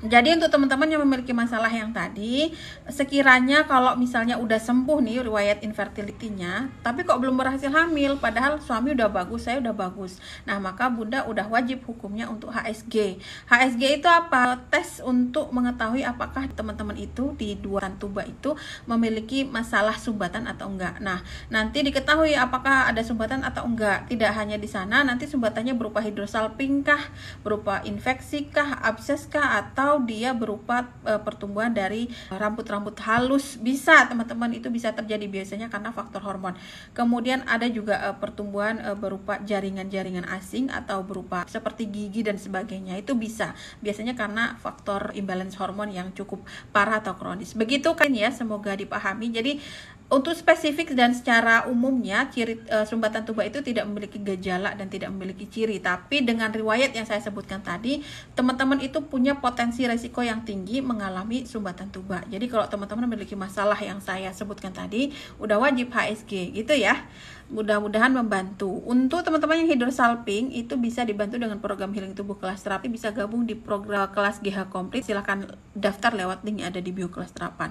Jadi untuk teman-teman yang memiliki masalah yang tadi, sekiranya kalau misalnya udah sembuh nih riwayat infertility-nya, tapi kok belum berhasil hamil, padahal suami udah bagus, saya udah bagus. Nah, maka Bunda udah wajib hukumnya untuk HSG. HSG itu apa? Tes untuk mengetahui apakah teman-teman itu di dua tuba itu memiliki masalah sumbatan atau enggak. Nah, nanti diketahui apakah ada sumbatan atau enggak. Tidak hanya di sana, nanti sumbatannya berupa hidrosalpingkah, berupa infeksi kah, abses kah atau atau dia berupa e, pertumbuhan dari rambut-rambut halus bisa teman-teman itu bisa terjadi biasanya karena faktor hormon kemudian ada juga e, pertumbuhan e, berupa jaringan-jaringan asing atau berupa seperti gigi dan sebagainya itu bisa biasanya karena faktor imbalance hormon yang cukup parah atau kronis begitu kan ya semoga dipahami jadi untuk spesifik dan secara umumnya ciri e, sumbatan tuba itu tidak memiliki gejala dan tidak memiliki ciri, tapi dengan riwayat yang saya sebutkan tadi, teman-teman itu punya potensi resiko yang tinggi mengalami sumbatan tuba. Jadi kalau teman-teman memiliki masalah yang saya sebutkan tadi, udah wajib HSG gitu ya. Mudah-mudahan membantu. Untuk teman-teman yang hidrosalping itu bisa dibantu dengan program healing tubuh kelas terapi bisa gabung di program kelas GH Komplit. Silahkan daftar lewat link yang ada di bio kelas terapan.